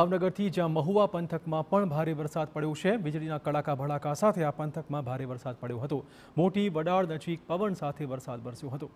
ભાવનગરથી જ્યાં મહુવા પંથકમાં પણ ભારે વરસાદ પડ્યો છે વીજળીના કડાકા ભડાકા સાથે આ પંથકમાં ભારે વરસાદ પડ્યો હતો મોટી વડાળ નજીક પવન સાથે વરસાદ વરસ્યો હતો